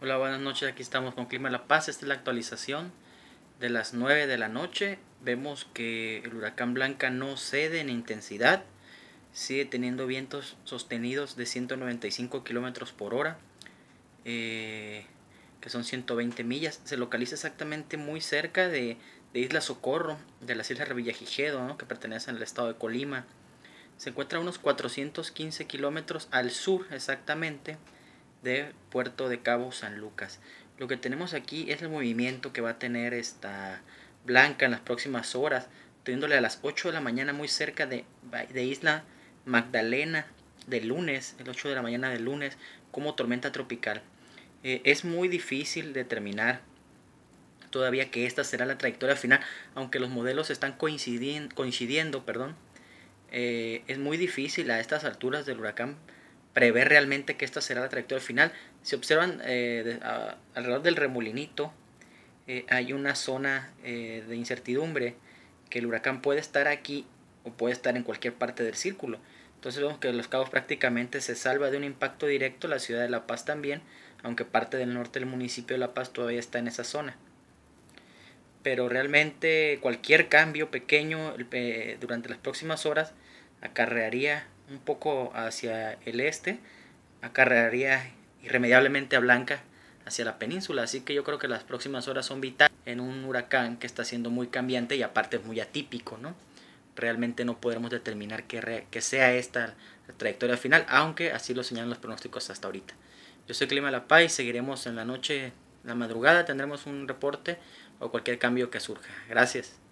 Hola, buenas noches. Aquí estamos con Clima de La Paz. Esta es la actualización de las 9 de la noche. Vemos que el huracán Blanca no cede en intensidad. Sigue teniendo vientos sostenidos de 195 kilómetros por hora, eh, que son 120 millas. Se localiza exactamente muy cerca de, Isla Socorro, de las Islas Revillagigedo, ¿no? que pertenece al estado de Colima. Se encuentra a unos 415 kilómetros al sur exactamente de Puerto de Cabo San Lucas. Lo que tenemos aquí es el movimiento que va a tener esta Blanca en las próximas horas, teniéndole a las 8 de la mañana muy cerca de, de Isla Magdalena del lunes, el 8 de la mañana del lunes, como tormenta tropical. Eh, es muy difícil determinar todavía que esta será la trayectoria final, aunque los modelos están coincidiendo, coincidiendo, perdón, eh, es muy difícil a estas alturas del huracán prever realmente que esta será la trayectoria final. Si observan eh, alrededor del remolinito eh, hay una zona eh, de incertidumbre que el huracán puede estar aquí o puede estar en cualquier parte del círculo. Entonces vemos que Los Cabos prácticamente se salva de un impacto directo, la ciudad de La Paz también, aunque parte del norte del municipio de La Paz todavía está en esa zona. Pero realmente cualquier cambio pequeño durante las próximas horas acarrearía un poco hacia el este, acarrearía irremediablemente a Blanca hacia la península. Así que yo creo que las próximas horas son vitales en un huracán que está siendo muy cambiante y aparte es muy atípico, ¿no? Realmente no podremos determinar que, que sea esta trayectoria final, aunque así lo señalan los pronósticos hasta ahorita. Yo soy Clima La Paz y seguiremos en la noche, la madrugada, tendremos un reporte o cualquier cambio que surja. Gracias.